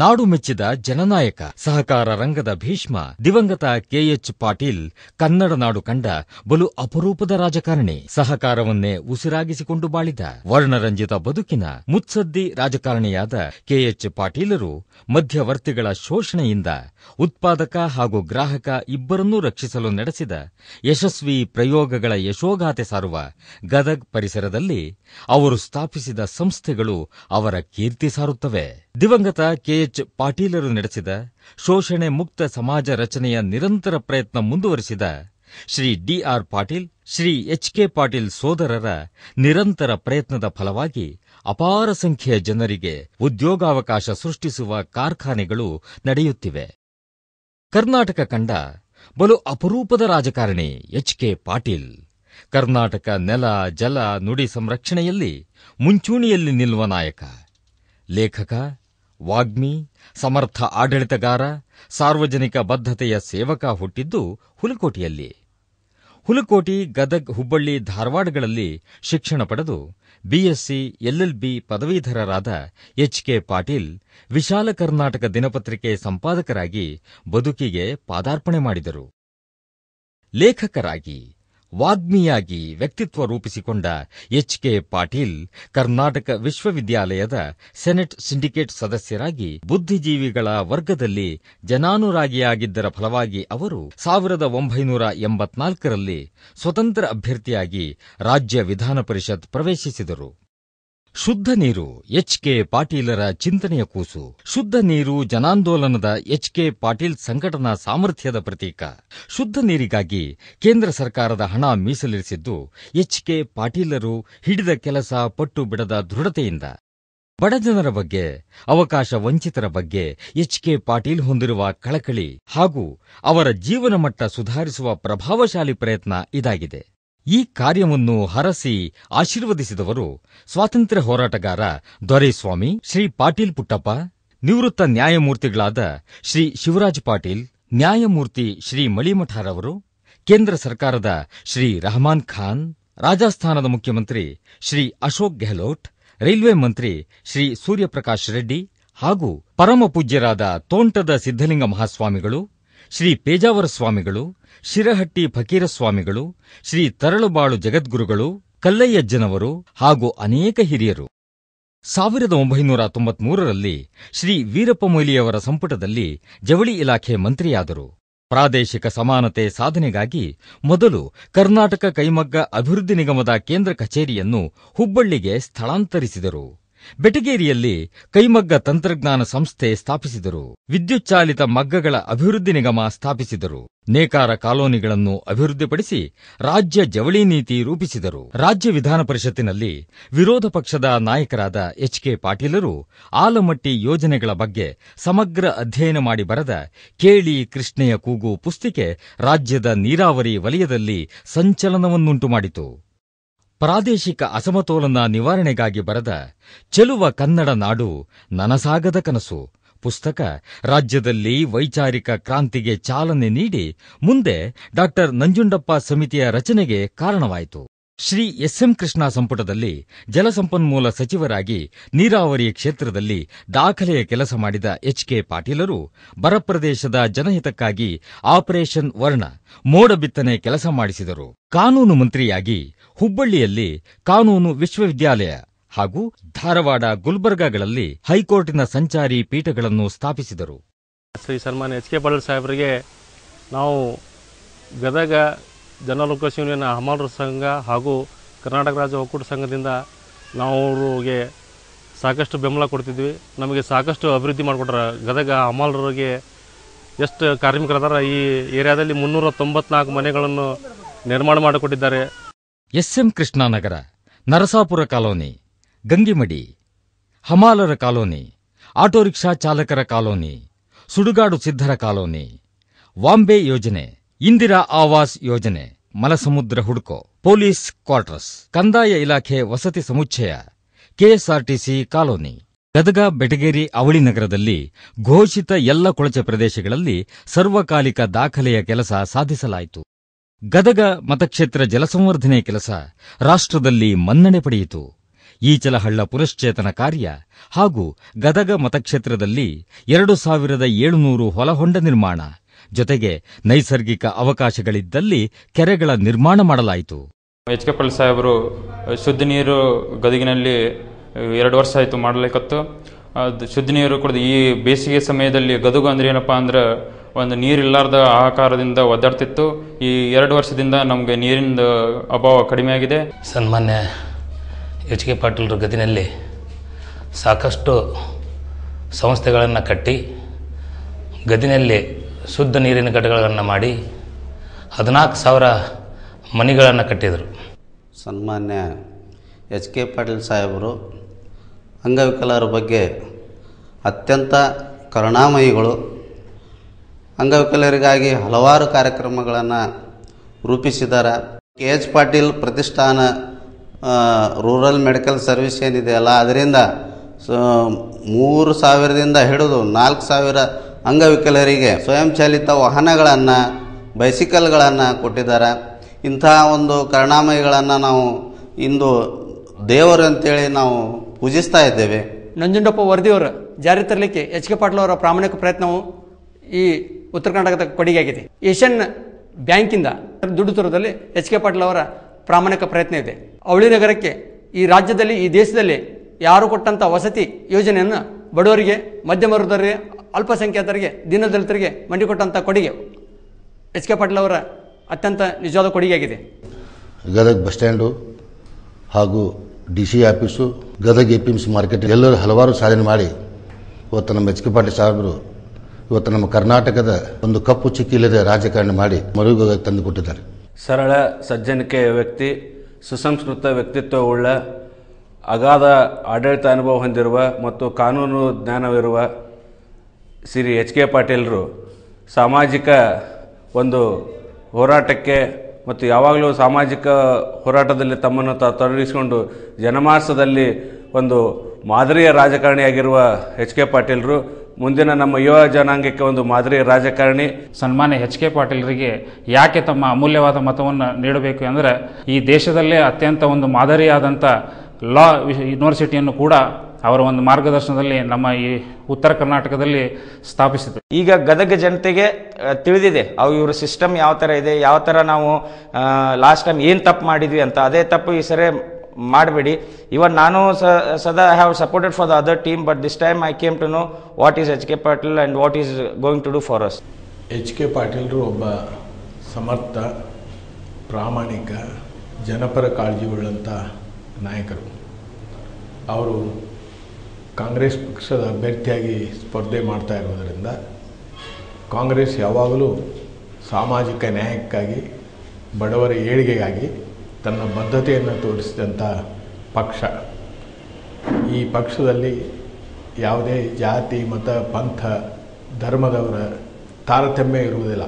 ನಾಡು ಮೆಚ್ಚಿದ ಜನನಾಯಕ ಸಹಕಾರ ರಂಗದ ಭೀಷ್ಮ ದಿವಂಗತ ಕೆಎಚ್ ಪಾಟೀಲ್ ಕನ್ನಡ ನಾಡು ಕಂಡ ಬಲು ಅಪರೂಪದ ರಾಜಕಾರಣಿ ಸಹಕಾರವನ್ನೇ ಉಸಿರಾಗಿಸಿಕೊಂಡು ಬಾಳಿದ ವರ್ಣರಂಜಿತ ಬದುಕಿನ ಮುತ್ಸದ್ದಿ ರಾಜಕಾರಣಿಯಾದ ಕೆಎಚ್ ಪಾಟೀಲರು ಮಧ್ಯವರ್ತಿಗಳ ಶೋಷಣೆಯಿಂದ ಉತ್ಪಾದಕ ಹಾಗೂ ಗ್ರಾಹಕ ಇಬ್ಬರನ್ನೂ ರಕ್ಷಿಸಲು ನಡೆಸಿದ ಯಶಸ್ವಿ ಪ್ರಯೋಗಗಳ ಯಶೋಗಾಥೆ ಸಾರುವ ಗದಗ್ ಪರಿಸರದಲ್ಲಿ ಅವರು ಸ್ಥಾಪಿಸಿದ ಸಂಸ್ಥೆಗಳು ಅವರ ಕೀರ್ತಿ ಸಾರುತ್ತವೆ ದಿವಂಗತ ಕೆಎಚ್ ಪಾಟೀಲರು ನಡೆಸಿದ ಶೋಷಣೆ ಮುಕ್ತ ಸಮಾಜ ರಚನೆಯ ನಿರಂತರ ಪ್ರಯತ್ನ ಮುಂದುವರೆಸಿದ Shri D R Patil Shri H K Patil ಸೋದರರ ನಿರಂತರ ಪ್ರಯತ್ನದ ಫಲವಾಗಿ ಅಪಾರ ಸಂಖ್ಯೆಯ ಜನರಿಗೆ ಉದ್ಯೋಗಾವಕಾಶ ಸೃಷ್ಟಿಸುವ ಕಾರ್ಖಾನೆಗಳು ನಡೆಯುತ್ತಿವೆ ಕರ್ನಾಟಕ ಕಂಡ ಬಲು ಅಪರೂಪದ ರಾಜಕಾರಣಿ ಎಚ್ ಕೆ ಪಾಟೀಲ್ ಕರ್ನಾಟಕ ನೆಲ ಜಲ ನುಡಿ ಸಂರಕ್ಷಣೆಯಲ್ಲಿ ಮುಂಚೂಣಿಯಲ್ಲಿ ನಿಲ್ಲುವ ನಾಯಕ ಲೇಖಕ ವಾಗ್ಮಿ ಸಮರ್ಥ ಆಡಳಿತಗಾರ ಸಾರ್ವಜನಿಕ ಬದ್ಧತೆಯ ಸೇವಕ ಹುಟ್ಟಿದ್ದು ಹುಲಕೋಟೆಯಲ್ಲಿ ಹುಲಕೋಟಿ ಗದಗ್ ಹುಬ್ಬಳ್ಳಿ ಧಾರವಾಡಗಳಲ್ಲಿ ಶಿಕ್ಷಣ ಪಡೆದು ಬಿಎಸ್ಸಿ ಎಲ್ಎಲ್ಬಿ ಪದವೀಧರರಾದ ಎಚ್ ಕೆ ಪಾಟೀಲ್ ವಿಶಾಲ ಕರ್ನಾಟಕ ದಿನಪತ್ರಿಕೆ ಸಂಪಾದಕರಾಗಿ ಬದುಕಿಗೆ ಪಾದಾರ್ಪಣೆ ಮಾಡಿದರು ಲೇಖಕರಾಗಿ ವಾಗ್ಮಿಯಾಗಿ ವ್ಯಕ್ತಿತ್ವ ರೂಪಿಸಿಕೊಂಡ ಎಚ್ ಕೆ ಪಾಟೀಲ್ ಕರ್ನಾಟಕ ವಿಶ್ವವಿದ್ಯಾಲಯದ ಸೆನೆಟ್ ಸಿಂಡಿಕೇಟ್ ಸದಸ್ಯರಾಗಿ ಬುದ್ಧಿಜೀವಿಗಳ ವರ್ಗದಲ್ಲಿ ಜನಾನುರಾಗಿಯಾಗಿದ್ದರ ಫಲವಾಗಿ ಅವರು ಸಾವಿರದ ಒಂಬೈನೂರ ಎಂಬತ್ನಾಲ್ಕರಲ್ಲಿ ಸ್ವತಂತ್ರ ಅಭ್ಯರ್ಥಿಯಾಗಿ ರಾಜ್ಯ ವಿಧಾನ ಪರಿಷತ್ ಪ್ರವೇಶಿಸಿದರು ಶುದ್ಧ ನೀರು ಎಚ್ ಕೆ ಪಾಟೀಲರ ಚಿಂತನೆಯ ಕೂಸು ಶುದ್ಧ ನೀರು ಜನಾಂದೋಲನದ ಎಚ್ ಕೆ ಪಾಟೀಲ್ ಸಂಘಟನಾ ಸಾಮರ್ಥ್ಯದ ಪ್ರತೀಕ ಶುದ್ಧ ನೀರಿಗಾಗಿ ಕೇಂದ್ರ ಸರ್ಕಾರದ ಹಣ ಮೀಸಲಿರಿಸಿದ್ದು ಎಚ್ ಕೆ ಪಾಟೀಲರು ಹಿಡಿದ ಕೆಲಸ ಪಟ್ಟು ಬಿಡದ ದೃಢತೆಯಿಂದ ಬಡಜನರ ಬಗ್ಗೆ ಅವಕಾಶ ವಂಚಿತರ ಬಗ್ಗೆ ಎಚ್ ಕೆ ಪಾಟೀಲ್ ಹೊಂದಿರುವ ಕಳಕಳಿ ಹಾಗೂ ಅವರ ಜೀವನಮಟ್ಟ ಸುಧಾರಿಸುವ ಪ್ರಭಾವಶಾಲಿ ಪ್ರಯತ್ನ ಇದಾಗಿದೆ ಈ ಕಾರ್ಯವನ್ನು ಹರಸಿ ಆಶೀರ್ವದಿಸಿದವರು ಸ್ವಾತಂತ್ರ್ಯ ಹೋರಾಟಗಾರ ದೊರೆಸ್ವಾಮಿ ಶ್ರೀ ಪಾಟೀಲ್ ಪುಟ್ಟಪ್ಪ ನಿವೃತ್ತ ನ್ಯಾಯಮೂರ್ತಿಗಳಾದ ಶ್ರೀ ಶಿವರಾಜ್ ಪಾಟೀಲ್ ನ್ಯಾಯಮೂರ್ತಿ ಶ್ರೀ ಮಳಿಮಠಾರವರು ಕೇಂದ್ರ ಸರ್ಕಾರದ ಶ್ರೀ ರಹಮಾನ್ ಖಾನ್ ರಾಜಸ್ಥಾನದ ಮುಖ್ಯಮಂತ್ರಿ ಶ್ರೀ ಅಶೋಕ್ ಗೆಹ್ಲೋಟ್ ರೈಲ್ವೆ ಮಂತ್ರಿ ಶ್ರೀ ಸೂರ್ಯಪ್ರಕಾಶ್ ರೆಡ್ಡಿ ಹಾಗೂ ಪರಮ ಪೂಜ್ಯರಾದ ತೋಂಟದ ಸಿದ್ದಲಿಂಗ ಮಹಾಸ್ವಾಮಿಗಳು ಶ್ರೀ ಪೇಜಾವರ ಸ್ವಾಮಿಗಳು ಶಿರಹಟ್ಟಿ ಫಕೀರಸ್ವಾಮಿಗಳು ಶ್ರೀ ತರಳುಬಾಳು ಜಗದ್ಗುರುಗಳು ಕಲ್ಲಯ್ಯಜ್ಜನವರು ಹಾಗೂ ಅನೇಕ ಹಿರಿಯರು ಸಾವಿರದ ಒಂಬೈನೂರ ತೊಂಬತ್ಮೂರರಲ್ಲಿ ಶ್ರೀ ವೀರಪ್ಪ ಮೊಯ್ಲಿಯವರ ಸಂಪುಟದಲ್ಲಿ ಜವಳಿ ಇಲಾಖೆ ಮಂತ್ರಿಯಾದರು ಪ್ರಾದೇಶಿಕ ಸಮಾನತೆ ಸಾಧನೆಗಾಗಿ ಮೊದಲು ಕರ್ನಾಟಕ ಕೈಮಗ್ಗ ಅಭಿವೃದ್ಧಿ ನಿಗಮದ ಕೇಂದ್ರ ಕಚೇರಿಯನ್ನು ಹುಬ್ಬಳ್ಳಿಗೆ ಸ್ಥಳಾಂತರಿಸಿದರು ಬೆಟಗೇರಿಯಲ್ಲಿ ಕೈಮಗ್ಗ ತಂತ್ರಜ್ಞಾನ ಸಂಸ್ಥೆ ಸ್ಥಾಪಿಸಿದರು ವಿದ್ಯುತ್ ಚಾಲಿತ ಮಗ್ಗಗಳ ಅಭಿವೃದ್ಧಿ ನಿಗಮ ಸ್ಥಾಪಿಸಿದರು ನೇಕಾರ ಕಾಲೋನಿಗಳನ್ನು ಅಭಿವೃದ್ಧಿಪಡಿಸಿ ರಾಜ್ಯ ಜವಳಿ ನೀತಿ ರೂಪಿಸಿದರು ರಾಜ್ಯ ವಿಧಾನ ಪರಿಷತ್ತಿನಲ್ಲಿ ವಿರೋಧ ಪಕ್ಷದ ನಾಯಕರಾದ ಎಚ್ ಕೆ ಪಾಟೀಲರು ಆಲಮಟ್ಟಿ ಯೋಜನೆಗಳ ಬಗ್ಗೆ ಸಮಗ್ರ ಅಧ್ಯಯನ ಮಾಡಿ ಬರೆದ ಕೇಳಿ ಕೃಷ್ಣೆಯ ಕೂಗು ಪುಸ್ತಿಕೆ ರಾಜ್ಯದ ನೀರಾವರಿ ವಲಯದಲ್ಲಿ ಸಂಚಲನವನ್ನುಂಟು ಮಾಡಿತು ಪ್ರಾದೇಶಿಕ ಅಸಮತೋಲನ ನಿವಾರಣೆಗಾಗಿ ಬರೆದ ಚೆಲುವ ಕನ್ನಡ ನಾಡು ನನಸಾಗದ ಕನಸು ಪುಸ್ತಕ ರಾಜ್ಯದಲ್ಲಿ ವೈಚಾರಿಕ ಕ್ರಾಂತಿಗೆ ಚಾಲನೆ ನೀಡಿ ಮುಂದೆ ಡಾ ನಂಜುಂಡಪ್ಪ ಸಮಿತಿಯ ರಚನೆಗೆ ಕಾರಣವಾಯಿತು ಶ್ರೀ ಎಸ್ಎಂ ಕೃಷ್ಣ ಸಂಪುಟದಲ್ಲಿ ಜಲಸಂಪನ್ಮೂಲ ಸಚಿವರಾಗಿ ನೀರಾವರಿ ಕ್ಷೇತ್ರದಲ್ಲಿ ದಾಖಲೆಯ ಕೆಲಸ ಮಾಡಿದ ಎಚ್ ಕೆ ಪಾಟೀಲರು ಬರಪ್ರದೇಶದ ಜನಹಿತಕ್ಕಾಗಿ ಆಪರೇಷನ್ ವರ್ಣ ಮೋಡ ಬಿತ್ತನೆ ಕೆಲಸ ಮಾಡಿಸಿದರು ಕಾನೂನು ಮಂತ್ರಿಯಾಗಿ ಹುಬ್ಬಳ್ಳಿಯಲ್ಲಿ ಕಾನೂನು ವಿಶ್ವವಿದ್ಯಾಲಯ ಹಾಗೂ ಧಾರವಾಡ ಗುಲ್ಬರ್ಗಾಗಳಲ್ಲಿ ಹೈಕೋರ್ಟಿನ ಸಂಚಾರಿ ಪೀಠಗಳನ್ನು ಸ್ಥಾಪಿಸಿದರು ಶ್ರೀ ಸನ್ಮಾನ್ ಎಚ್ ಕೆ ಪಾಟೀಲ್ ಸಾಹೇಬರಿಗೆ ನಾವು ಗದಗ ಲೋಕ ಯೂನಿಯನ್ ಹಮಾಲರ ಸಂಘ ಹಾಗೂ ಕರ್ನಾಟಕ ರಾಜ್ಯ ಒಕ್ಕೂಟ ಸಂಘದಿಂದ ನಾವು ಅವ್ರಿಗೆ ಸಾಕಷ್ಟು ಬೆಂಬಲ ಕೊಡ್ತಿದ್ವಿ ನಮಗೆ ಸಾಕಷ್ಟು ಅಭಿವೃದ್ಧಿ ಮಾಡಿಕೊಟ್ರೆ ಗದಗ ಹಮಾಲರಿಗೆ ಎಷ್ಟು ಕಾರ್ಮಿಕರದಾರ ಈ ಏರಿಯಾದಲ್ಲಿ ಮುನ್ನೂರ ತೊಂಬತ್ನಾಲ್ಕು ಮನೆಗಳನ್ನು ನಿರ್ಮಾಣ ಮಾಡಿಕೊಟ್ಟಿದ್ದಾರೆ S M Krishnanagar Narasapur colony Gangimadi ಹಮಾಲರ ಕಾಲೋನಿ ಆಟೋ ರಿಕ್ಷಾ ಚಾಲಕರ ಕಾಲೋನಿ ಸುಡುಗಾಡು ಸಿದ್ಧರ ಕಾಲೋನಿ ವಾಂಬೆ ಯೋಜನೆ ಇಂದಿರಾ ಆವಾಸ್ ಯೋಜನೆ ಮಲಸಮುದ್ರ ಹುಡುಕೋ ಪೊಲೀಸ್ ಕ್ವಾರ್ಟರ್ಸ್ ಕಂದಾಯ ಇಲಾಖೆ ವಸತಿ ಸಮುಚ್ಚಯ ಕೆಎಸ್ಆರ್ಟಿಸಿ ಕಾಲೋನಿ ಗದಗ ಬೆಟಗೇರಿ ಅವಳಿ ನಗರದಲ್ಲಿ ಘೋಷಿತ ಎಲ್ಲ ಕೊಳಚೆ ಪ್ರದೇಶಗಳಲ್ಲಿ ಸರ್ವಕಾಲಿಕ ದಾಖಲೆಯ ಕೆಲಸ ಸಾಧಿಸಲಾಯಿತು ಗದಗ ಮತಕ್ಷೇತ್ರ ಜಲಸಂವರ್ಧನೆ ಕೆಲಸ ರಾಷ್ಟ್ರದಲ್ಲಿ ಮನ್ನಣೆ ಪಡೆಯಿತು ಈಚಲಹಳ್ಳ ಪುನಶ್ಚೇತನ ಕಾರ್ಯ ಹಾಗೂ ಗದಗ ಮತಕ್ಷೇತ್ರದಲ್ಲಿ ಎರಡು ಸಾವಿರದ ಏಳುನೂರು ಹೊಲಹೊಂಡ ನಿರ್ಮಾಣ ಜೊತೆಗೆ ನೈಸರ್ಗಿಕ ಅವಕಾಶಗಳಿದ್ದಲ್ಲಿ ಕೆರೆಗಳ ನಿರ್ಮಾಣ ಮಾಡಲಾಯಿತು ಎಚ್ ಕೆ ಪಳ್ಳಿ ಸಾಹೇಬರು ಶುದ್ಧ ನೀರು ಗದಗಿನಲ್ಲಿ ಎರಡು ವರ್ಷ ಆಯಿತು ಮಾಡಲಿಕ್ಕತ್ತು ಅದು ಶುದ್ಧ ನೀರು ಕುಡಿದು ಈ ಬೇಸಿಗೆ ಸಮಯದಲ್ಲಿ ಗದುಗು ಅಂದ್ರೆ ಏನಪ್ಪ ಅಂದ್ರೆ ಒಂದು ನೀರಿಲ್ಲಾರ್ದ ಆಕಾರದಿಂದ ಒದ್ದಾಡ್ತಿತ್ತು ಈ ಎರಡು ವರ್ಷದಿಂದ ನಮಗೆ ನೀರಿನ ಅಭಾವ ಕಡಿಮೆ ಆಗಿದೆ ಸನ್ಮಾನ್ಯ ಎಚ್ ಕೆ ಪಾಟೀಲ್ರ ಗದಿನಲ್ಲಿ ಸಾಕಷ್ಟು ಸಂಸ್ಥೆಗಳನ್ನು ಕಟ್ಟಿ ಗದಿನಲ್ಲಿ ಶುದ್ಧ ನೀರಿನ ಘಟಕಗಳನ್ನು ಮಾಡಿ ಹದಿನಾಲ್ಕು ಸಾವಿರ ಮನೆಗಳನ್ನು ಕಟ್ಟಿದರು ಸನ್ಮಾನ್ಯ ಎಚ್ ಕೆ ಪಾಟೀಲ್ ಸಾಹೇಬರು ಅಂಗವಿಕಲರ ಬಗ್ಗೆ ಅತ್ಯಂತ ಕರುಣಾಮಯಿಗಳು ಅಂಗವಿಕಲರಿಗಾಗಿ ಹಲವಾರು ಕಾರ್ಯಕ್ರಮಗಳನ್ನು ರೂಪಿಸಿದ್ದಾರೆ ಕೆ ಎಚ್ ಪಾಟೀಲ್ ಪ್ರತಿಷ್ಠಾನ ರೂರಲ್ ಮೆಡಿಕಲ್ ಸರ್ವಿಸ್ ಏನಿದೆಯಲ್ಲ ಅದರಿಂದ ಸೊ ಮೂರು ಸಾವಿರದಿಂದ ಹಿಡಿದು ನಾಲ್ಕು ಸಾವಿರ ಅಂಗವಿಕಲರಿಗೆ ಸ್ವಯಂಚಾಲಿತ ವಾಹನಗಳನ್ನು ಬೈಸಿಕಲ್ಗಳನ್ನು ಕೊಟ್ಟಿದ್ದಾರೆ ಇಂತಹ ಒಂದು ಕರುಣಾಮಯಿಗಳನ್ನು ನಾವು ಇಂದು ದೇವರು ಅಂತೇಳಿ ನಾವು ಪೂಜಿಸ್ತಾ ಇದ್ದೇವೆ ನಂಜುಂಡಪ್ಪ ವರದಿಯವರು ಜಾರಿ ತರಲಿಕ್ಕೆ ಎಚ್ ಕೆ ಪಾಟೀಲ್ ಅವರ ಪ್ರಾಮಾಣಿಕ ಪ್ರಯತ್ನವು ಈ ಉತ್ತರ ಕರ್ನಾಟಕದ ಕೊಡುಗೆ ಆಗಿದೆ ಏಷ್ಯನ್ ಬ್ಯಾಂಕಿಂದ ದುಡ್ಡು ತರೋದಲ್ಲಿ ಎಚ್ ಕೆ ಪಾಟೀಲ್ ಅವರ ಪ್ರಾಮಾಣಿಕ ಪ್ರಯತ್ನ ಇದೆ ಅವಳಿ ನಗರಕ್ಕೆ ಈ ರಾಜ್ಯದಲ್ಲಿ ಈ ದೇಶದಲ್ಲಿ ಯಾರು ಕೊಟ್ಟಂಥ ವಸತಿ ಯೋಜನೆಯನ್ನು ಬಡವರಿಗೆ ಮಧ್ಯಮ ವರ್ಗದವರಿಗೆ ಅಲ್ಪಸಂಖ್ಯಾತರಿಗೆ ದೀನದಲಿತರಿಗೆ ಮಂಡಿಕೊಟ್ಟಂಥ ಕೊಡುಗೆ ಎಚ್ ಕೆ ಪಾಟೀಲ್ ಅವರ ಅತ್ಯಂತ ನಿಜವಾದ ಆಗಿದೆ ಗದಗ ಬಸ್ ಸ್ಟ್ಯಾಂಡು ಹಾಗೂ D C office Gadag A P market ಎಲ್ಲರೂ ಹಲವಾರು ಸಾಧನೆ ಮಾಡಿ ಇವತ್ತು ನಮ್ಮ ಎಚ್ ಕೆ ಪಾಟೀಲ್ ಸಾಹೇಬರು ಇವತ್ತು ನಮ್ಮ ಕರ್ನಾಟಕದ ಒಂದು ಕಪ್ಪು ಚಿಕ್ಕಿಲ್ಲದೆ ರಾಜಕಾರಣ ಮಾಡಿ ತಂದು ತಂದುಕೊಟ್ಟಿದ್ದಾರೆ ಸರಳ ಸಜ್ಜನಿಕೆಯ ವ್ಯಕ್ತಿ ಸುಸಂಸ್ಕೃತ ವ್ಯಕ್ತಿತ್ವವುಳ್ಳ ಅಗಾಧ ಆಡಳಿತ ಅನುಭವ ಹೊಂದಿರುವ ಮತ್ತು ಕಾನೂನು ಜ್ಞಾನವಿರುವ ಶ್ರೀ ಎಚ್ ಕೆ ಪಾಟೀಲರು ಸಾಮಾಜಿಕ ಒಂದು ಹೋರಾಟಕ್ಕೆ ಮತ್ತು ಯಾವಾಗಲೂ ಸಾಮಾಜಿಕ ಹೋರಾಟದಲ್ಲಿ ತಮ್ಮನ್ನು ತೊಡಗಿಸಿಕೊಂಡು ಜನಮಾಸದಲ್ಲಿ ಒಂದು ಮಾದರಿಯ ರಾಜಕಾರಣಿಯಾಗಿರುವ ಎಚ್ ಕೆ ಪಾಟೀಲರು ಮುಂದಿನ ನಮ್ಮ ಯುವ ಜನಾಂಗಕ್ಕೆ ಒಂದು ಮಾದರಿ ರಾಜಕಾರಣಿ ಸನ್ಮಾನ್ಯ ಎಚ್ ಕೆ ಪಾಟೀಲರಿಗೆ ಯಾಕೆ ತಮ್ಮ ಅಮೂಲ್ಯವಾದ ಮತವನ್ನು ನೀಡಬೇಕು ಅಂದರೆ ಈ ದೇಶದಲ್ಲೇ ಅತ್ಯಂತ ಒಂದು ಮಾದರಿಯಾದಂಥ ಲಾ ಯೂನಿವರ್ಸಿಟಿಯನ್ನು ಕೂಡ ಅವರ ಒಂದು ಮಾರ್ಗದರ್ಶನದಲ್ಲಿ ನಮ್ಮ ಈ ಉತ್ತರ ಕರ್ನಾಟಕದಲ್ಲಿ ಸ್ಥಾಪಿಸಿತು ಈಗ ಗದಗ ಜನತೆಗೆ ತಿಳಿದಿದೆ ಅವು ಇವರ ಸಿಸ್ಟಮ್ ಯಾವ ಥರ ಇದೆ ಯಾವ ಥರ ನಾವು ಲಾಸ್ಟ್ ಟೈಮ್ ಏನು ತಪ್ಪು ಮಾಡಿದ್ವಿ ಅಂತ ಅದೇ ತಪ್ಪು ಈ ಸರಿ ಮಾಡಬೇಡಿ ಇವನ್ ನಾನು ಸದಾ I have supported for the other team but this time I came to know what is H K Patil and what is going to do for us H K ಪಾಟೀಲ್ರು ಒಬ್ಬ ಸಮರ್ಥ ಪ್ರಾಮಾಣಿಕ ಜನಪರ ಕಾಳಜಿ ಉಳ್ಳಂಥ ನಾಯಕರು ಅವರು ಕಾಂಗ್ರೆಸ್ ಪಕ್ಷದ ಅಭ್ಯರ್ಥಿಯಾಗಿ ಸ್ಪರ್ಧೆ ಮಾಡ್ತಾ ಇರೋದರಿಂದ ಕಾಂಗ್ರೆಸ್ ಯಾವಾಗಲೂ ಸಾಮಾಜಿಕ ನ್ಯಾಯಕ್ಕಾಗಿ ಬಡವರ ಏಳಿಗೆಗಾಗಿ ತನ್ನ ಬದ್ಧತೆಯನ್ನು ತೋರಿಸಿದಂಥ ಪಕ್ಷ ಈ ಪಕ್ಷದಲ್ಲಿ ಯಾವುದೇ ಜಾತಿ ಮತ ಪಂಥ ಧರ್ಮದವರ ತಾರತಮ್ಯ ಇರುವುದಿಲ್ಲ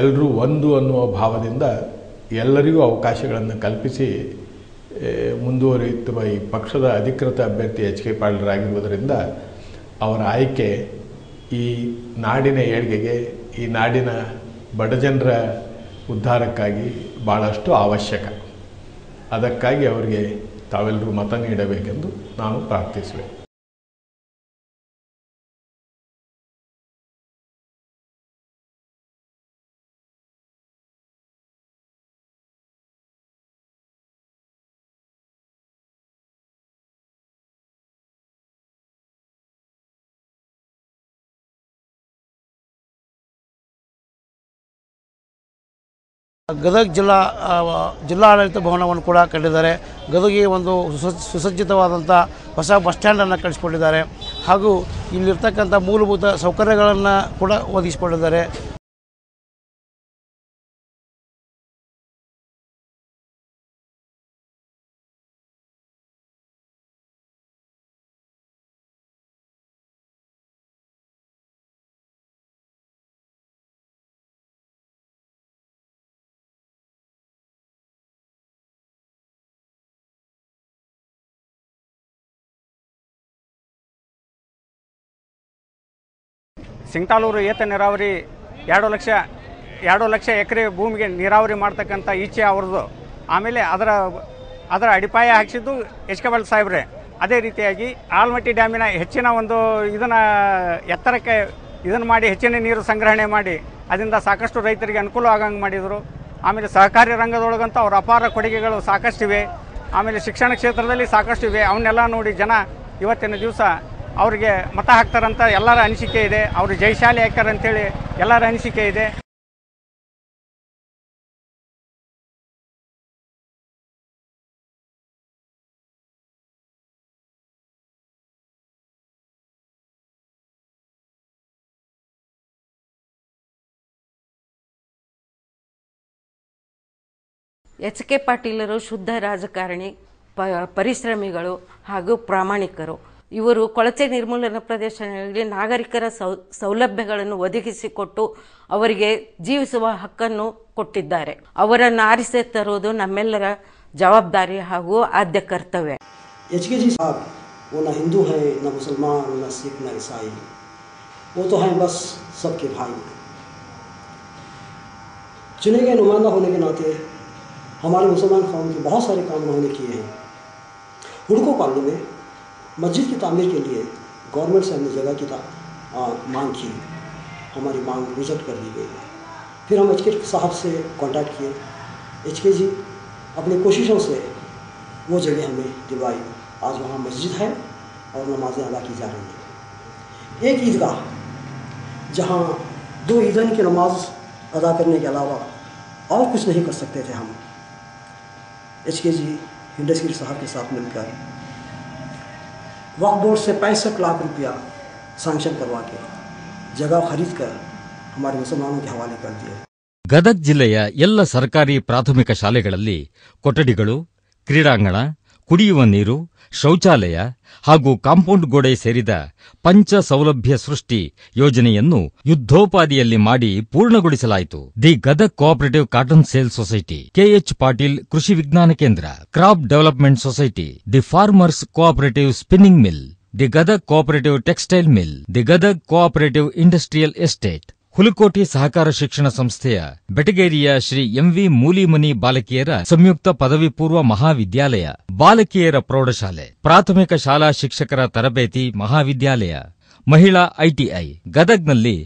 ಎಲ್ಲರೂ ಒಂದು ಅನ್ನುವ ಭಾವದಿಂದ ಎಲ್ಲರಿಗೂ ಅವಕಾಶಗಳನ್ನು ಕಲ್ಪಿಸಿ ಮುಂದುವರಿಯುತ್ತಿರುವ ಈ ಪಕ್ಷದ ಅಧಿಕೃತ ಅಭ್ಯರ್ಥಿ ಎಚ್ ಕೆ ಪಾಳ್ಯರಾಗಿರುವುದರಿಂದ ಅವರ ಆಯ್ಕೆ ಈ ನಾಡಿನ ಏಳ್ಗೆಗೆ ಈ ನಾಡಿನ ಬಡಜನರ ಉದ್ಧಾರಕ್ಕಾಗಿ ಭಾಳಷ್ಟು ಅವಶ್ಯಕ ಅದಕ್ಕಾಗಿ ಅವರಿಗೆ ತಾವೆಲ್ಲರೂ ಮತ ನೀಡಬೇಕೆಂದು ನಾನು ಪ್ರಾರ್ಥಿಸುವೆ ಗದಗ ಜಿಲ್ಲಾ ಜಿಲ್ಲಾಡಳಿತ ಭವನವನ್ನು ಕೂಡ ಕಟ್ಟಿದ್ದಾರೆ ಗದಗಿಗೆ ಒಂದು ಸುಸಜ್ಜಿತವಾದಂಥ ಹೊಸ ಬಸ್ ಸ್ಟ್ಯಾಂಡನ್ನು ಕಳಿಸ್ಕೊಂಡಿದ್ದಾರೆ ಹಾಗೂ ಇಲ್ಲಿರ್ತಕ್ಕಂಥ ಮೂಲಭೂತ ಸೌಕರ್ಯಗಳನ್ನು ಕೂಡ ಒದಗಿಸಿಕೊಂಡಿದ್ದಾರೆ ಸಿಂಗ್ತಾಲೂರು ಏತ ನೀರಾವರಿ ಎರಡು ಲಕ್ಷ ಎರಡು ಲಕ್ಷ ಎಕರೆ ಭೂಮಿಗೆ ನೀರಾವರಿ ಮಾಡ್ತಕ್ಕಂಥ ಈಚೆ ಅವ್ರದ್ದು ಆಮೇಲೆ ಅದರ ಅದರ ಅಡಿಪಾಯ ಹಾಕಿಸಿದ್ದು ಎಚ್ ಕೆ ಬಾಳ್ ಸಾಹೇಬ್ರೆ ಅದೇ ರೀತಿಯಾಗಿ ಆಲ್ಮಟ್ಟಿ ಡ್ಯಾಮಿನ ಹೆಚ್ಚಿನ ಒಂದು ಇದನ್ನು ಎತ್ತರಕ್ಕೆ ಇದನ್ನು ಮಾಡಿ ಹೆಚ್ಚಿನ ನೀರು ಸಂಗ್ರಹಣೆ ಮಾಡಿ ಅದರಿಂದ ಸಾಕಷ್ಟು ರೈತರಿಗೆ ಅನುಕೂಲ ಆಗಂಗೆ ಮಾಡಿದರು ಆಮೇಲೆ ಸಹಕಾರಿ ರಂಗದೊಳಗಂತ ಅವರ ಅಪಾರ ಕೊಡುಗೆಗಳು ಸಾಕಷ್ಟಿವೆ ಆಮೇಲೆ ಶಿಕ್ಷಣ ಕ್ಷೇತ್ರದಲ್ಲಿ ಸಾಕಷ್ಟು ಇವೆ ಅವನ್ನೆಲ್ಲ ನೋಡಿ ಜನ ಇವತ್ತಿನ ದಿವಸ ಅವರಿಗೆ ಮತ ಹಾಕ್ತಾರಂತ ಎಲ್ಲರ ಅನಿಸಿಕೆ ಇದೆ ಅವರು ಜೈಶಾಲಿ ಹಾಕ್ತಾರಂತೇಳಿ ಎಲ್ಲರ ಅನಿಸಿಕೆ ಇದೆ ಎಚ್ ಕೆ ಪಾಟೀಲರು ಶುದ್ಧ ರಾಜಕಾರಣಿ ಪರಿಶ್ರಮಿಗಳು ಹಾಗೂ ಪ್ರಾಮಾಣಿಕರು ಇವರು ಕೊಳಚೆ ನಿರ್ಮೂಲನ ಪ್ರದೇಶಗಳಲ್ಲಿ ನಾಗರಿಕರ ಸೌಲಭ್ಯಗಳನ್ನು ಒದಗಿಸಿಕೊಟ್ಟು ಅವರಿಗೆ ಜೀವಿಸುವ ಹಕ್ಕನ್ನು ಕೊಟ್ಟಿದ್ದಾರೆ ಅವರನ್ನು ಆರಿಸಿ ತರುವುದು ನಮ್ಮೆಲ್ಲರ ಜವಾಬ್ದಾರಿ ಹಾಗೂ ಆದ್ಯ ಕರ್ತವ್ಯ ಎಚ್ ಕೆ ಜಿ ಸಾಬ್ वो ಹಿಂದೂ ಹೈ है ಮುಸಲ್ಮಾನ್ मुसलमान ಸಿಖ್ सिख ಇಸಾಯಿ ಓ ತೋ ಹೈ ಬಸ್ बस सबके भाई चुने गए नुमाइंदा होने के नाते हमारे मुसलमान कौम के बहुत सारे काम उन्होंने मस्जिद की तामीर के लिए गवर्नमेंट से हमने जगह की मांग की हमारी मांग रिजेक्ट कर दी गई फिर हम एच के साहब से कांटेक्ट किए एच के जी अपनी कोशिशों से वो जगह हमें दिलवाई आज वहाँ मस्जिद है और नमाजें अदा की जा रही हैं एक ईदगाह जहाँ दो ईदन की नमाज अदा करने के अलावा और कुछ नहीं कर सकते थे हम एच के जी हिंडस्किर साहब के साथ मिलकर वक्फ बोर्ड से पैंसठ लाख रुपया सैंक्शन करवा के जगह खरीद कर हमारे ಜಿಲ್ಲೆಯ ಎಲ್ಲ ಸರ್ಕಾರಿ ಪ್ರಾಥಮಿಕ ಶಾಲೆಗಳಲ್ಲಿ ಕೊಠಡಿಗಳು ಕ್ರೀಡಾಂಗಣ ಕುಡಿಯುವ ನೀರು ಶೌಚಾಲಯ ಹಾಗೂ ಕಾಂಪೌಂಡ್ ಗೋಡೆ ಸೇರಿದ ಪಂಚ ಸೌಲಭ್ಯ ಸೃಷ್ಟಿ ಯೋಜನೆಯನ್ನು ಯುದ್ಧೋಪಾದಿಯಲ್ಲಿ ಮಾಡಿ ಪೂರ್ಣಗೊಳಿಸಲಾಯಿತು the Gadag cooperative cotton sale society K H Patil ಕೃಷಿ ವಿಜ್ಞಾನ ಕೇಂದ್ರ crop development society the farmers cooperative spinning mill the Gadag cooperative textile mill the Gadag cooperative industrial estate Hulakoti ಸಹಕಾರ ಶಿಕ್ಷಣ ಸಂಸ್ಥೆಯ ಬೆಟಗೇರಿಯ ಶ್ರೀ ಎಂವಿ ಮೂಲಿಮನಿ ಬಾಲಕಿಯರ ಸಂಯುಕ್ತ ಪದವಿ ಪೂರ್ವ ಮಹಾವಿದ್ಯಾಲಯ ಬಾಲಕಿಯರ ಪ್ರೌಢಶಾಲೆ ಪ್ರಾಥಮಿಕ ಶಾಲಾ ಶಿಕ್ಷಕರ ತರಬೇತಿ ಮಹಾವಿದ್ಯಾಲಯ ಮಹಿಳಾ ಐಟಿಐ ಗದಗ್ನಲ್ಲಿ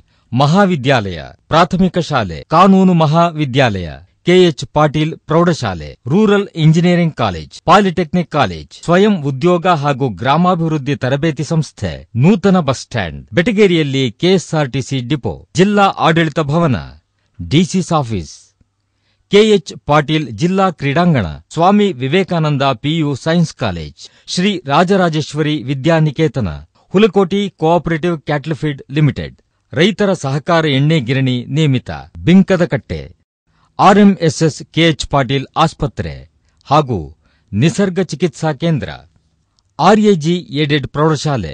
ಮಹಾವಿದ್ಯಾಲಯ ಪ್ರಾಥಮಿಕ ಶಾಲೆ ಕಾನೂನು ಮಹಾವಿದ್ಯಾಲಯ ಕೆಎಚ್ ಪಾಟೀಲ್ ಪ್ರೌಢಶಾಲೆ rural engineering college polytechnic college ಸ್ವಯಂ ಉದ್ಯೋಗ ಹಾಗೂ ಗ್ರಾಮಾಭಿವೃದ್ಧಿ ತರಬೇತಿ ಸಂಸ್ಥೆ ನೂತನ ಬಸ್ ಸ್ಟ್ಯಾಂಡ್ ಬೆಟಗೇರಿಯಲ್ಲಿ ಕೆಎಸ್ಆರ್ಟಿಸಿ ಡಿಪೋ ಜಿಲ್ಲಾ ಆಡಳಿತ ಭವನ ಡಿಸಿಸ್ ಆಫೀಸ್ ಕೆಎಚ್ ಪಾಟೀಲ್ ಜಿಲ್ಲಾ ಕ್ರೀಡಾಂಗಣ Swami Vivekananda PU science college Shri Rajarajeshwari Vidyaniketan Hulakoti cooperative cattle feed limited ರೈತರ ಸಹಕಾರ ಎಣ್ಣೆ ಗಿರಣಿ ನಿಯಮಿತ ಬಿಂಕದ ಕಟ್ಟೆ ಆರ್ಎಂಎಸ್ಎಸ್ ಕೆಎಚ್ ಪಾಟೀಲ್ ಆಸ್ಪತ್ರೆ ಹಾಗೂ ನಿಸರ್ಗ ಚಿಕಿತ್ಸಾ ಕೇಂದ್ರ ಆರ್ಎಜಿ ಏಡೆಡ್ ಪ್ರೌಢಶಾಲೆ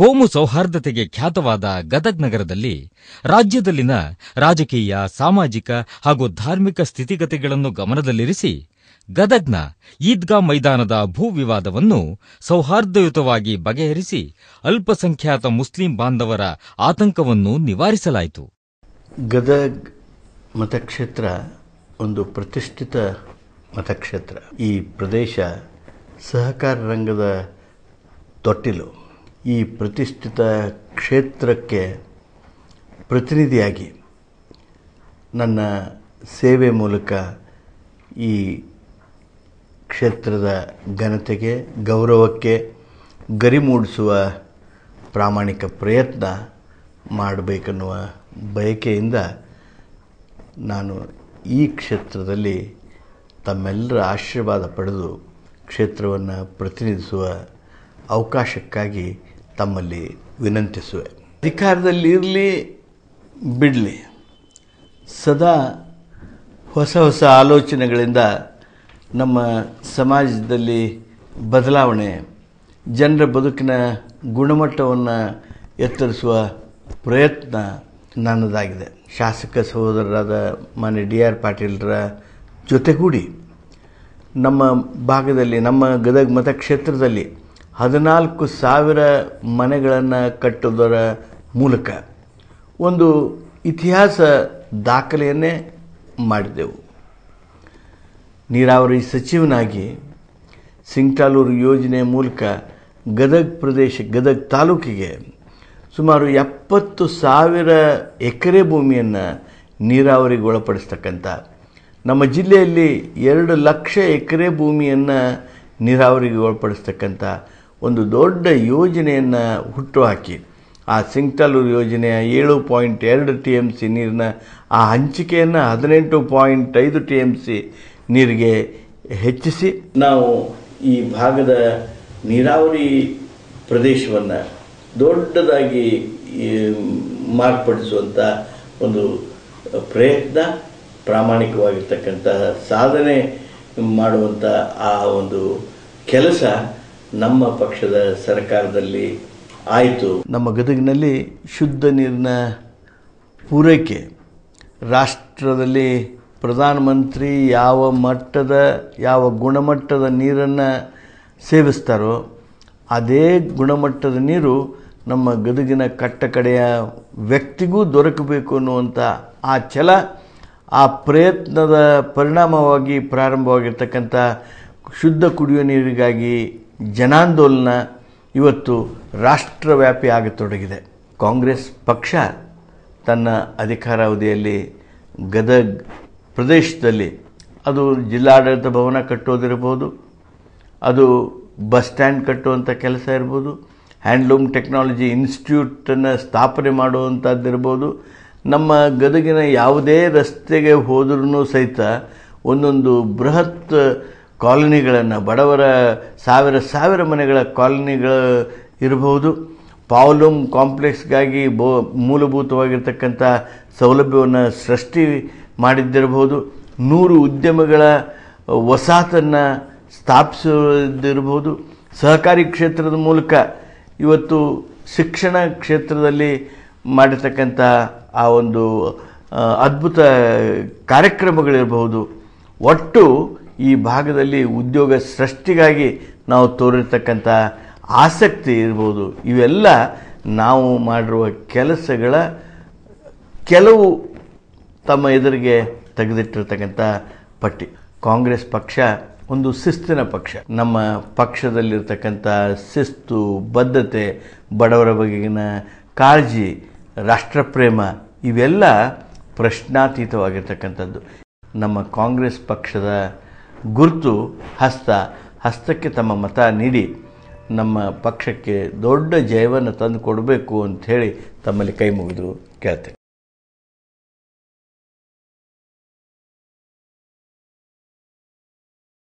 ಕೋಮು ಸೌಹಾರ್ದತೆಗೆ ಖ್ಯಾತವಾದ ಗದಗ್ ನಗರದಲ್ಲಿ ರಾಜ್ಯದಲ್ಲಿನ ರಾಜಕೀಯ ಸಾಮಾಜಿಕ ಹಾಗೂ ಧಾರ್ಮಿಕ ಸ್ಥಿತಿಗತಿಗಳನ್ನು ಗಮನದಲ್ಲಿರಿಸಿ ಗದಗ್ನ ಈದ್ಗಾ ಮೈದಾನದ ಭೂ ವಿವಾದವನ್ನು ಸೌಹಾರ್ದಯುತವಾಗಿ ಬಗೆಹರಿಸಿ ಅಲ್ಪಸಂಖ್ಯಾತ ಮುಸ್ಲಿಂ ಬಾಂಧವರ ಆತಂಕವನ್ನು ನಿವಾರಿಸಲಾಯಿತು ಗದಗ್ ಮತಕ್ಷೇತ್ರ ಒಂದು ಪ್ರತಿಷ್ಠಿತ ಮತಕ್ಷೇತ್ರ ಈ ಪ್ರದೇಶ ಸಹಕಾರ ರಂಗದ ತೊಟ್ಟಿಲು ಈ ಪ್ರತಿಷ್ಠಿತ ಕ್ಷೇತ್ರಕ್ಕೆ ಪ್ರತಿನಿಧಿಯಾಗಿ ನನ್ನ ಸೇವೆ ಮೂಲಕ ಈ ಕ್ಷೇತ್ರದ ಘನತೆಗೆ ಗೌರವಕ್ಕೆ ಗರಿ ಮೂಡಿಸುವ ಪ್ರಾಮಾಣಿಕ ಪ್ರಯತ್ನ ಮಾಡಬೇಕನ್ನುವ ಬಯಕೆಯಿಂದ ನಾನು ಈ ಕ್ಷೇತ್ರದಲ್ಲಿ ತಮ್ಮೆಲ್ಲರ ಆಶೀರ್ವಾದ ಪಡೆದು ಕ್ಷೇತ್ರವನ್ನು ಪ್ರತಿನಿಧಿಸುವ ಅವಕಾಶಕ್ಕಾಗಿ ತಮ್ಮಲ್ಲಿ ವಿನಂತಿಸುವೆ ಅಧಿಕಾರದಲ್ಲಿ ಇರಲಿ ಬಿಡಲಿ ಸದಾ ಹೊಸ ಹೊಸ ಆಲೋಚನೆಗಳಿಂದ ನಮ್ಮ ಸಮಾಜದಲ್ಲಿ ಬದಲಾವಣೆ ಜನರ ಬದುಕಿನ ಗುಣಮಟ್ಟವನ್ನು ಎತ್ತರಿಸುವ ಪ್ರಯತ್ನ ನನ್ನದಾಗಿದೆ ಶಾಸಕ ಸಹೋದರರಾದ ಮಾನ್ಯ ಡಿ ಆರ್ ಪಾಟೀಲ್ರ ಜೊತೆಗೂಡಿ ನಮ್ಮ ಭಾಗದಲ್ಲಿ ನಮ್ಮ ಗದಗ ಮತಕ್ಷೇತ್ರದಲ್ಲಿ ಹದಿನಾಲ್ಕು ಸಾವಿರ ಮನೆಗಳನ್ನು ಕಟ್ಟೋದರ ಮೂಲಕ ಒಂದು ಇತಿಹಾಸ ದಾಖಲೆಯನ್ನೇ ಮಾಡಿದೆವು ನೀರಾವರಿ ಸಚಿವನಾಗಿ ಸಿಂಗ್ಟಾಲೂರು ಯೋಜನೆ ಮೂಲಕ ಗದಗ ಪ್ರದೇಶ ಗದಗ ತಾಲೂಕಿಗೆ ಸುಮಾರು ಎಪ್ಪತ್ತು ಸಾವಿರ ಎಕರೆ ಭೂಮಿಯನ್ನು ನೀರಾವರಿಗೆ ಒಳಪಡಿಸ್ತಕ್ಕಂಥ ನಮ್ಮ ಜಿಲ್ಲೆಯಲ್ಲಿ ಎರಡು ಲಕ್ಷ ಎಕರೆ ಭೂಮಿಯನ್ನು ನೀರಾವರಿಗೆ ಒಳಪಡಿಸ್ತಕ್ಕಂಥ ಒಂದು ದೊಡ್ಡ ಯೋಜನೆಯನ್ನು ಹುಟ್ಟುಹಾಕಿ ಆ ಸಿಂಗ್ಟಲೂರು ಯೋಜನೆಯ ಏಳು ಪಾಯಿಂಟ್ ಎರಡು ಟಿ ಎಮ್ ಸಿ ನೀರಿನ ಆ ಹಂಚಿಕೆಯನ್ನು ಹದಿನೆಂಟು ಪಾಯಿಂಟ್ ಐದು ಟಿ ಎಮ್ ಸಿ ನೀರಿಗೆ ಹೆಚ್ಚಿಸಿ ನಾವು ಈ ಭಾಗದ ನೀರಾವರಿ ಪ್ರದೇಶವನ್ನು ದೊಡ್ಡದಾಗಿ ಮಾರ್ಪಡಿಸುವಂಥ ಒಂದು ಪ್ರಯತ್ನ ಪ್ರಾಮಾಣಿಕವಾಗಿರ್ತಕ್ಕಂಥ ಸಾಧನೆ ಮಾಡುವಂಥ ಆ ಒಂದು ಕೆಲಸ ನಮ್ಮ ಪಕ್ಷದ ಸರ್ಕಾರದಲ್ಲಿ ಆಯಿತು ನಮ್ಮ ಗದಗಿನಲ್ಲಿ ಶುದ್ಧ ನೀರಿನ ಪೂರೈಕೆ ರಾಷ್ಟ್ರದಲ್ಲಿ ಪ್ರಧಾನಮಂತ್ರಿ ಯಾವ ಮಟ್ಟದ ಯಾವ ಗುಣಮಟ್ಟದ ನೀರನ್ನು ಸೇವಿಸ್ತಾರೋ ಅದೇ ಗುಣಮಟ್ಟದ ನೀರು ನಮ್ಮ ಗದಗಿನ ಕಟ್ಟ ಕಡೆಯ ವ್ಯಕ್ತಿಗೂ ದೊರಕಬೇಕು ಅನ್ನುವಂಥ ಆ ಛಲ ಆ ಪ್ರಯತ್ನದ ಪರಿಣಾಮವಾಗಿ ಪ್ರಾರಂಭವಾಗಿರ್ತಕ್ಕಂಥ ಶುದ್ಧ ಕುಡಿಯುವ ನೀರಿಗಾಗಿ ಜನಾಂದೋಲನ ಇವತ್ತು ರಾಷ್ಟ್ರವ್ಯಾಪಿ ಆಗತೊಡಗಿದೆ ಕಾಂಗ್ರೆಸ್ ಪಕ್ಷ ತನ್ನ ಅಧಿಕಾರಾವಧಿಯಲ್ಲಿ ಗದಗ್ ಪ್ರದೇಶದಲ್ಲಿ ಅದು ಜಿಲ್ಲಾಡಳಿತ ಭವನ ಕಟ್ಟೋದಿರ್ಬೋದು ಅದು ಬಸ್ ಸ್ಟ್ಯಾಂಡ್ ಕಟ್ಟುವಂಥ ಕೆಲಸ ಇರ್ಬೋದು ಹ್ಯಾಂಡ್ಲೂಮ್ ಟೆಕ್ನಾಲಜಿ ಇನ್ಸ್ಟಿಟ್ಯೂಟನ್ನು ಸ್ಥಾಪನೆ ಮಾಡುವಂಥದ್ದಿರ್ಬೋದು ನಮ್ಮ ಗದಗಿನ ಯಾವುದೇ ರಸ್ತೆಗೆ ಹೋದ್ರೂ ಸಹಿತ ಒಂದೊಂದು ಬೃಹತ್ ಕಾಲೋನಿಗಳನ್ನು ಬಡವರ ಸಾವಿರ ಸಾವಿರ ಮನೆಗಳ ಕಾಲನಿಗಳು ಇರಬಹುದು ಪಾವ್ಲೂಮ್ ಕಾಂಪ್ಲೆಕ್ಸ್ಗಾಗಿ ಬೋ ಮೂಲಭೂತವಾಗಿರ್ತಕ್ಕಂಥ ಸೌಲಭ್ಯವನ್ನು ಸೃಷ್ಟಿ ಮಾಡಿದ್ದಿರಬಹುದು ನೂರು ಉದ್ಯಮಗಳ ವಸಾಹತನ್ನು ಸ್ಥಾಪಿಸಿದ್ದಿರಬಹುದು ಸಹಕಾರಿ ಕ್ಷೇತ್ರದ ಮೂಲಕ ಇವತ್ತು ಶಿಕ್ಷಣ ಕ್ಷೇತ್ರದಲ್ಲಿ ಮಾಡಿರ್ತಕ್ಕಂಥ ಆ ಒಂದು ಅದ್ಭುತ ಕಾರ್ಯಕ್ರಮಗಳಿರಬಹುದು ಒಟ್ಟು ಈ ಭಾಗದಲ್ಲಿ ಉದ್ಯೋಗ ಸೃಷ್ಟಿಗಾಗಿ ನಾವು ತೋರಿರ್ತಕ್ಕಂಥ ಆಸಕ್ತಿ ಇರ್ಬೋದು ಇವೆಲ್ಲ ನಾವು ಮಾಡಿರುವ ಕೆಲಸಗಳ ಕೆಲವು ತಮ್ಮ ಎದುರಿಗೆ ತೆಗೆದಿಟ್ಟಿರ್ತಕ್ಕಂಥ ಪಟ್ಟಿ ಕಾಂಗ್ರೆಸ್ ಪಕ್ಷ ಒಂದು ಶಿಸ್ತಿನ ಪಕ್ಷ ನಮ್ಮ ಪಕ್ಷದಲ್ಲಿರ್ತಕ್ಕಂಥ ಶಿಸ್ತು ಬದ್ಧತೆ ಬಡವರ ಬಗೆಗಿನ ಕಾಳಜಿ ರಾಷ್ಟ್ರಪ್ರೇಮ ಇವೆಲ್ಲ ಪ್ರಶ್ನಾತೀತವಾಗಿರ್ತಕ್ಕಂಥದ್ದು ನಮ್ಮ ಕಾಂಗ್ರೆಸ್ ಪಕ್ಷದ ಗುರುತು ಹಸ್ತ ಹಸ್ತಕ್ಕೆ ತಮ್ಮ ಮತ ನೀಡಿ ನಮ್ಮ ಪಕ್ಷಕ್ಕೆ ದೊಡ್ಡ ಜಯವನ್ನು ತಂದು ಕೊಡಬೇಕು ಅಂಥೇಳಿ ತಮ್ಮಲ್ಲಿ ಕೈ ಮುಗಿದು ಕೇಳ್ತೇನೆ